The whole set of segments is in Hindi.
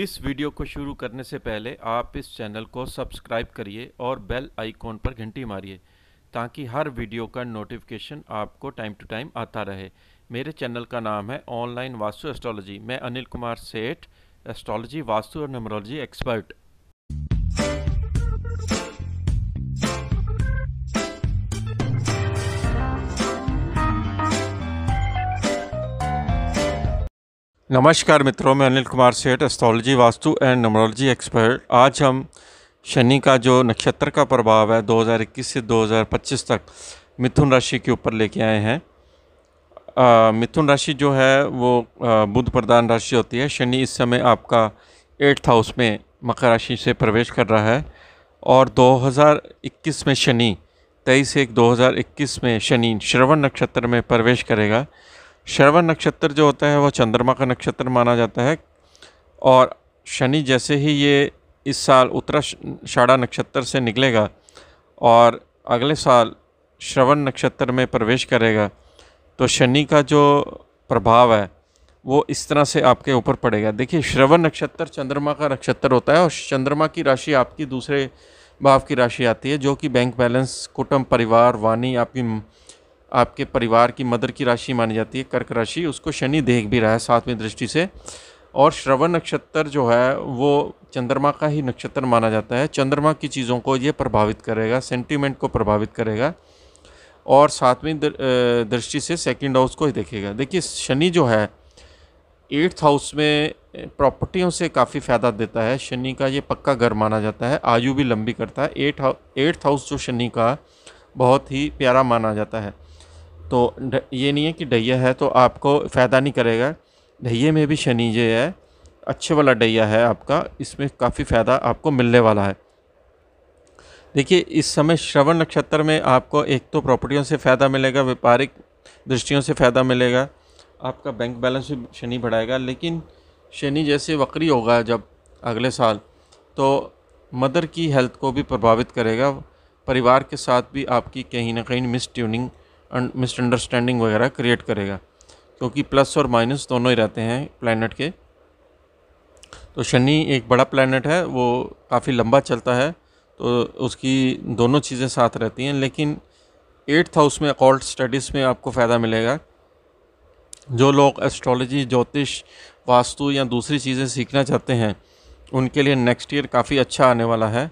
इस वीडियो को शुरू करने से पहले आप इस चैनल को सब्सक्राइब करिए और बेल आइकॉन पर घंटी मारिए ताकि हर वीडियो का नोटिफिकेशन आपको टाइम टू टाइम आता रहे मेरे चैनल का नाम है ऑनलाइन वास्तु एस्ट्रोलॉजी मैं अनिल कुमार सेठ एस्ट्रोलॉजी वास्तु और नमरोलॉजी एक्सपर्ट नमस्कार मित्रों मैं Anil Kumar Seth astrology vastu and numerology expert आज हम शनि का जो नक्षत्र का प्रभाव है 2021 से 2025 तक मिथुन राशि के ऊपर लेके आए हैं मिथुन राशि जो है वो बुध प्रधान राशि होती है शनि इस समय आपका एट्थ हाउस में मकर राशि से प्रवेश कर रहा है और 2021 में शनि तेईस एक 2021 में शनि श्रवण नक्षत्र में प्रवेश करेगा श्रवण नक्षत्र जो होता है वह चंद्रमा का नक्षत्र माना जाता है और शनि जैसे ही ये इस साल उत्तराषाढ़ा नक्षत्र से निकलेगा और अगले साल श्रवण नक्षत्र में प्रवेश करेगा तो शनि का जो प्रभाव है वो इस तरह से आपके ऊपर पड़ेगा देखिए श्रवण नक्षत्र चंद्रमा का नक्षत्र होता है और चंद्रमा की राशि आपकी दूसरे भाव की राशि आती है जो कि बैंक बैलेंस कुटुंब परिवार वाणी आपकी आपके परिवार की मदर की राशि मानी जाती है कर्क राशि उसको शनि देख भी रहा है सातवीं दृष्टि से और श्रवण नक्षत्र जो है वो चंद्रमा का ही नक्षत्र माना जाता है चंद्रमा की चीज़ों को ये प्रभावित करेगा सेंटिमेंट को प्रभावित करेगा और सातवीं दृष्टि से सेकंड हाउस को ही देखेगा देखिए शनि जो है एट्थ हाउस में प्रॉपर्टियों से काफ़ी फ़ायदा देता है शनि का ये पक्का घर माना जाता है आयु भी लंबी करता है एट एट्थ हाउस जो शनि का बहुत ही प्यारा माना जाता है तो ये नहीं है कि डहिया है तो आपको फ़ायदा नहीं करेगा डहिए में भी शनि जय है अच्छे वाला डहिया है आपका इसमें काफ़ी फ़ायदा आपको मिलने वाला है देखिए इस समय श्रवण नक्षत्र में आपको एक तो प्रॉपर्टियों से फ़ायदा मिलेगा व्यापारिक दृष्टियों से फ़ायदा मिलेगा आपका बैंक बैलेंस भी शनि बढ़ाएगा लेकिन शनि जैसे वक्री होगा जब अगले साल तो मदर की हेल्थ को भी प्रभावित करेगा परिवार के साथ भी आपकी कहीं ना कहीं मिस ट्यूनिंग मिसअंडरस्टैंडिंग वगैरह क्रिएट करेगा क्योंकि प्लस और माइनस दोनों ही रहते हैं प्लानट के तो शनि एक बड़ा प्लानट है वो काफ़ी लंबा चलता है तो उसकी दोनों चीज़ें साथ रहती हैं लेकिन एट्थ हाउस में अकॉल्ट स्टडीज़ में आपको फ़ायदा मिलेगा जो लोग एस्ट्रोलॉजी ज्योतिष वास्तु या दूसरी चीज़ें सीखना चाहते हैं उनके लिए नेक्स्ट ईयर काफ़ी अच्छा आने वाला है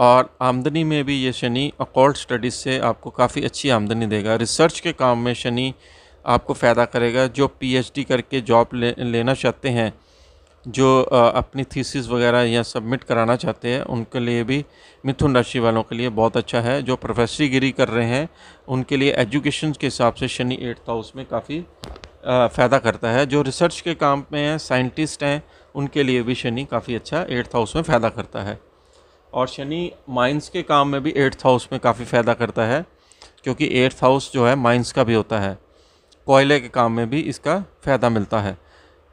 और आमदनी में भी ये शनि अकॉल्ट स्टडीज़ से आपको काफ़ी अच्छी आमदनी देगा रिसर्च के काम में शनि आपको फ़ायदा करेगा जो पीएचडी करके जॉब ले, लेना चाहते हैं जो आ, अपनी थीसिस वगैरह या सबमिट कराना चाहते हैं उनके लिए भी मिथुन राशि वालों के लिए बहुत अच्छा है जो प्रोफेसरीगिरी कर रहे हैं उनके लिए एजुकेशन के हिसाब से शनि एट्थ हाउस में काफ़ी फ़ायदा करता है जो रिसर्च के काम में हैं साइंटिस्ट हैं उनके लिए भी शनि काफ़ी अच्छा एट्थ हाउस में फ़ायदा करता है और शनि माइंस के काम में भी एट्थ हाउस में काफ़ी फ़ायदा करता है क्योंकि एट्थ हाउस जो है माइंस का भी होता है कोयले के काम में भी इसका फ़ायदा मिलता है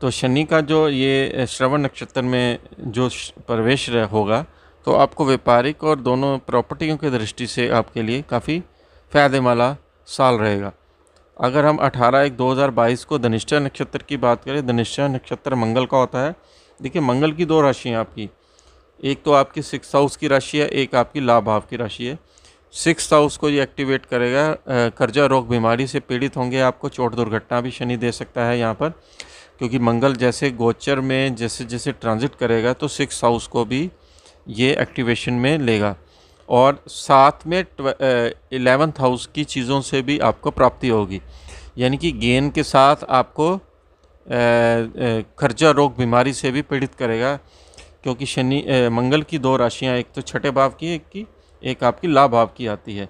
तो शनि का जो ये श्रवण नक्षत्र में जो प्रवेश होगा तो आपको व्यापारिक और दोनों प्रॉपर्टियों की दृष्टि से आपके लिए काफ़ी फ़ायदे वाला साल रहेगा अगर हम 18 एक 2022 को धनिष्ठा नक्षत्र की बात करें धनिष्ठा नक्षत्र मंगल का होता है देखिए मंगल की दो राशियाँ आपकी एक तो आपकी सिक्स हाउस की राशि है एक आपकी लाभ भाव की राशि है सिक्स हाउस को ये एक्टिवेट करेगा कर्जा रोग बीमारी से पीड़ित होंगे आपको चोट दुर्घटना भी शनि दे सकता है यहाँ पर क्योंकि मंगल जैसे गोचर में जैसे जैसे ट्रांजिट करेगा तो सिक्स हाउस को भी ये एक्टिवेशन में लेगा और साथ में एलेवंथ हाउस की चीज़ों से भी आपको प्राप्ति होगी यानी कि गेन के साथ आपको खर्चा रोग बीमारी से भी पीड़ित करेगा क्योंकि शनि मंगल की दो राशियाँ एक तो छठे भाव की एक की एक आपकी लाभ भाव की आती है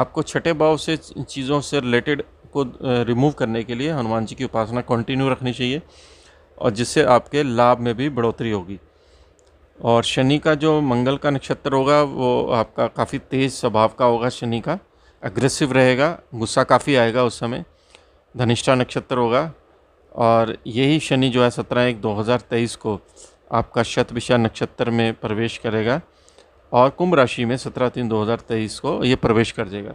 आपको छठे भाव से चीज़ों से रिलेटेड को रिमूव करने के लिए हनुमान जी की उपासना कंटिन्यू रखनी चाहिए और जिससे आपके लाभ में भी बढ़ोतरी होगी और शनि का जो मंगल का नक्षत्र होगा वो आपका काफ़ी तेज़ स्वभाव का होगा शनि का अग्रेसिव रहेगा गुस्सा काफ़ी आएगा उस समय धनिष्ठा नक्षत्र होगा और यही शनि जो है सत्रह एक दो को आपका शतभिषा नक्षत्र में प्रवेश करेगा और कुंभ राशि में सत्रह तीन दो हज़ार तेईस को ये प्रवेश कर जाएगा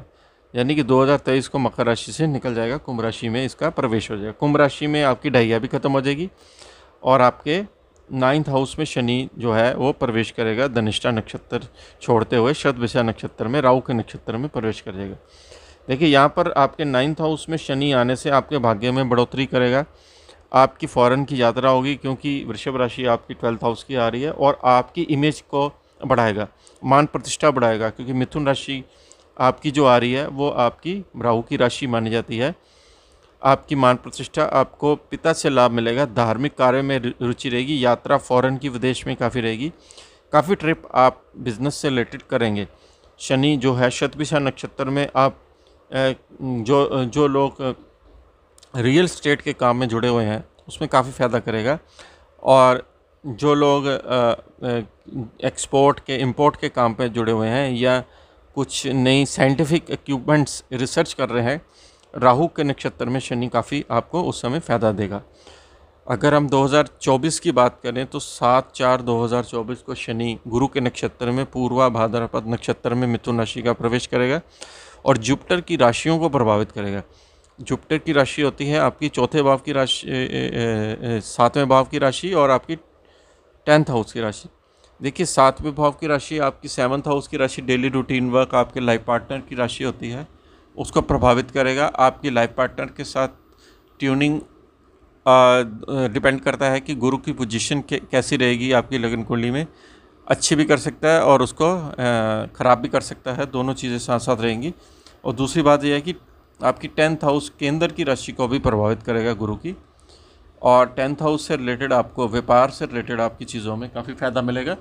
यानी कि 2023 को मकर राशि से निकल जाएगा कुंभ राशि में इसका प्रवेश हो जाएगा कुंभ राशि में आपकी ढाइया भी खत्म हो जाएगी और आपके नाइन्थ हाउस में शनि जो है वो प्रवेश करेगा धनिष्ठा नक्षत्र छोड़ते हुए शतभिषा नक्षत्र में राहु के नक्षत्र में प्रवेश कर जाएगा देखिए यहाँ पर आपके नाइन्थ हाउस में शनि आने से आपके भाग्य में बढ़ोतरी करेगा आपकी फ़ौरन की यात्रा होगी क्योंकि वृषभ राशि आपकी ट्वेल्थ हाउस की आ रही है और आपकी इमेज को बढ़ाएगा मान प्रतिष्ठा बढ़ाएगा क्योंकि मिथुन राशि आपकी जो आ रही है वो आपकी राहु की राशि मानी जाती है आपकी मान प्रतिष्ठा आपको पिता से लाभ मिलेगा धार्मिक कार्य में रुचि रहेगी यात्रा फ़ौरन की विदेश में काफ़ी रहेगी काफ़ी ट्रिप आप बिज़नेस से रिलेटेड करेंगे शनि जो है शतभिषा नक्षत्र में आप जो जो लोग रियल स्टेट के काम में जुड़े हुए हैं उसमें काफ़ी फ़ायदा करेगा और जो लोग एक्सपोर्ट के इंपोर्ट के काम पे जुड़े हुए हैं या कुछ नई साइंटिफिक इक्विपमेंट्स रिसर्च कर रहे हैं राहु के नक्षत्र में शनि काफ़ी आपको उस समय फ़ायदा देगा अगर हम 2024 की बात करें तो 7 चार 2024 को शनि गुरु के नक्षत्र में पूर्वा भाद्रपद नक्षत्र में मिथुन राशि का प्रवेश करेगा और जुपिटर की राशियों को प्रभावित करेगा जुपिटर की राशि होती है आपकी चौथे भाव की राशि सातवें भाव की राशि और आपकी टेंथ हाउस की राशि देखिए सातवें भाव की राशि आपकी सेवन्थ हाउस की राशि डेली रूटीन वर्क आपके लाइफ पार्टनर की राशि होती है उसको प्रभावित करेगा आपकी लाइफ पार्टनर के साथ ट्यूनिंग डिपेंड करता है कि गुरु की पोजीशन कैसी रहेगी आपकी लगन कुंडली में अच्छी भी कर सकता है और उसको ख़राब भी कर सकता है दोनों चीज़ें साथ साथ रहेंगी और दूसरी बात यह है कि आपकी टेंथ हाउस के अंदर की राशि को भी प्रभावित करेगा गुरु की और टेंथ हाउस से रिलेटेड आपको व्यापार से रिलेटेड आपकी चीज़ों में काफ़ी फ़ायदा मिलेगा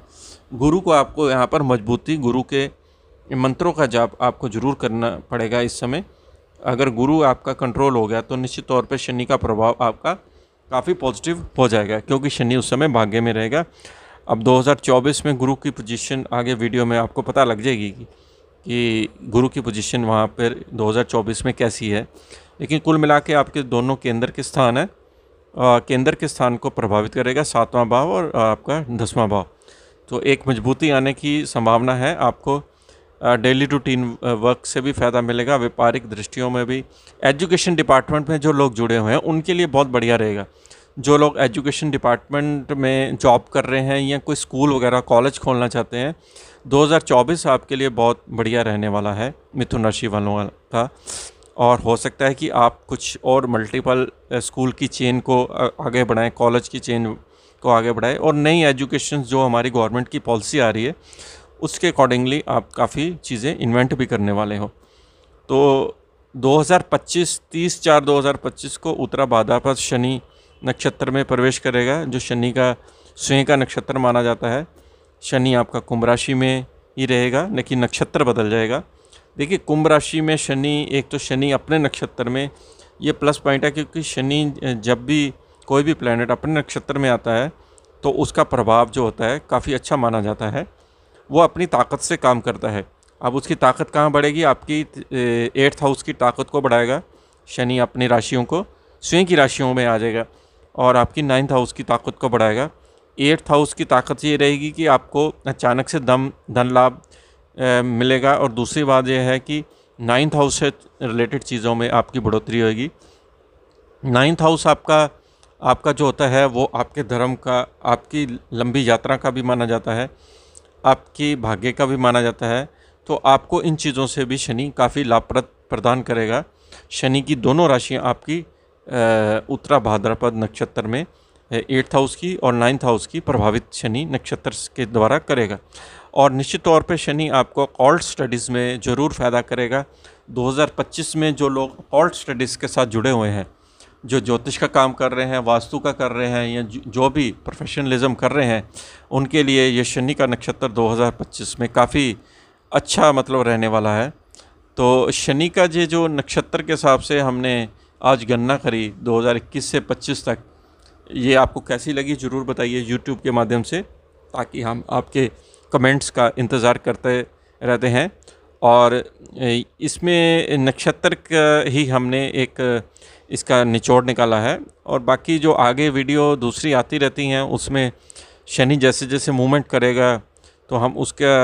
गुरु को आपको यहाँ पर मजबूती गुरु के मंत्रों का जाप आपको जरूर करना पड़ेगा इस समय अगर गुरु आपका कंट्रोल हो गया तो निश्चित तौर पर शनि का प्रभाव आपका काफ़ी पॉजिटिव हो जाएगा क्योंकि शनि उस समय भाग्य में रहेगा अब 2024 में गुरु की पोजीशन आगे वीडियो में आपको पता लग जाएगी कि कि गुरु की पोजीशन वहाँ पर 2024 में कैसी है लेकिन कुल मिला के आपके दोनों केंद्र के स्थान है केंद्र के स्थान को प्रभावित करेगा सातवां भाव और आपका दसवां भाव तो एक मजबूती आने की संभावना है आपको डेली रूटीन वर्क से भी फ़ायदा मिलेगा व्यापारिक दृष्टियों में भी एजुकेशन डिपार्टमेंट में जो लोग जुड़े हुए हैं उनके लिए बहुत बढ़िया रहेगा जो लोग एजुकेशन डिपार्टमेंट में जॉब कर रहे हैं या कोई स्कूल वगैरह कॉलेज खोलना चाहते हैं 2024 आपके लिए बहुत बढ़िया रहने वाला है मिथुन राशि वालों का और हो सकता है कि आप कुछ और मल्टीपल स्कूल की चेन को आगे बढ़ाएं कॉलेज की चेन को आगे बढ़ाएं और नई एजुकेशन जो हमारी गवर्नमेंट की पॉलिसी आ रही है उसके अकॉर्डिंगली आप काफ़ी चीज़ें इन्वेंट भी करने वाले हो तो 2025 30 चार 2025 को उत्तरा बाधा पर शनि नक्षत्र में प्रवेश करेगा जो शनि का स्वयं का नक्षत्र माना जाता है शनि आपका कुंभ राशि में ही रहेगा लेकिन नक्षत्र बदल जाएगा देखिए कुंभ राशि में शनि एक तो शनि अपने नक्षत्र में ये प्लस पॉइंट है क्योंकि शनि जब भी कोई भी प्लानट अपने नक्षत्र में आता है तो उसका प्रभाव जो होता है काफ़ी अच्छा माना जाता है वो अपनी ताकत से काम करता है अब उसकी ताकत कहाँ बढ़ेगी आपकी एट्थ हाउस की ताकत को बढ़ाएगा शनि अपनी राशियों को स्वयं की राशियों में आ जाएगा और आपकी नाइन्थ हाउस की ताकत को बढ़ाएगा एट्थ हाउस की ताकत ये रहेगी कि आपको अचानक से दम धन लाभ मिलेगा और दूसरी बात यह है कि नाइन्थ हाउस से रिलेटेड चीज़ों में आपकी बढ़ोतरी होगी नाइन्थ हाउस आपका आपका जो होता है वो आपके धर्म का आपकी लंबी यात्रा का भी माना जाता है आपकी भाग्य का भी माना जाता है तो आपको इन चीज़ों से भी शनि काफ़ी लाभप्रद प्रदान करेगा शनि की दोनों राशियाँ आपकी उत्तरा भाद्रपद नक्षत्र में एट्थ हाउस की और नाइन्थ हाउस की प्रभावित शनि नक्षत्र के द्वारा करेगा और निश्चित तौर पे शनि आपको ऑल्ट स्टडीज़ में ज़रूर फ़ायदा करेगा 2025 में जो लोग ऑल्ट स्टडीज़ के साथ जुड़े हुए हैं जो ज्योतिष का काम कर रहे हैं वास्तु का कर रहे हैं या जो भी प्रोफेशनलिज्म कर रहे हैं उनके लिए ये शनि का नक्षत्र 2025 में काफ़ी अच्छा मतलब रहने वाला है तो शनि का ये जो नक्षत्र के हिसाब से हमने आज गन्ना खरी 2021 से 25 तक ये आपको कैसी लगी ज़रूर बताइए यूट्यूब के माध्यम से ताकि हम आपके कमेंट्स का इंतज़ार करते रहते हैं और इसमें नक्षत्र का ही हमने एक इसका निचोड़ निकाला है और बाकी जो आगे वीडियो दूसरी आती रहती हैं उसमें शनि जैसे जैसे मूवमेंट करेगा तो हम उसका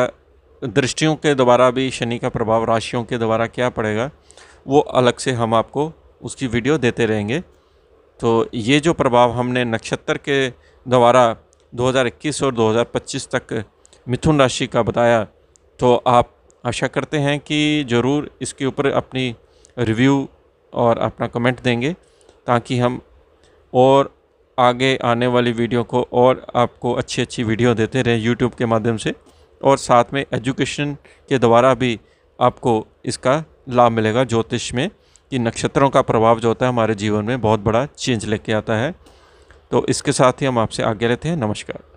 दृष्टियों के द्वारा भी शनि का प्रभाव राशियों के द्वारा क्या पड़ेगा वो अलग से हम आपको उसकी वीडियो देते रहेंगे तो ये जो प्रभाव हमने नक्षत्र के द्वारा 2021 और 2025 तक मिथुन राशि का बताया तो आप आशा करते हैं कि ज़रूर इसके ऊपर अपनी रिव्यू और अपना कमेंट देंगे ताकि हम और आगे आने वाली वीडियो को और आपको अच्छी अच्छी वीडियो देते रहें यूट्यूब के माध्यम से और साथ में एजुकेशन के द्वारा भी आपको इसका लाभ मिलेगा ज्योतिष में कि नक्षत्रों का प्रभाव जो होता है हमारे जीवन में बहुत बड़ा चेंज लेके आता है तो इसके साथ ही हम आपसे आगे रहते हैं नमस्कार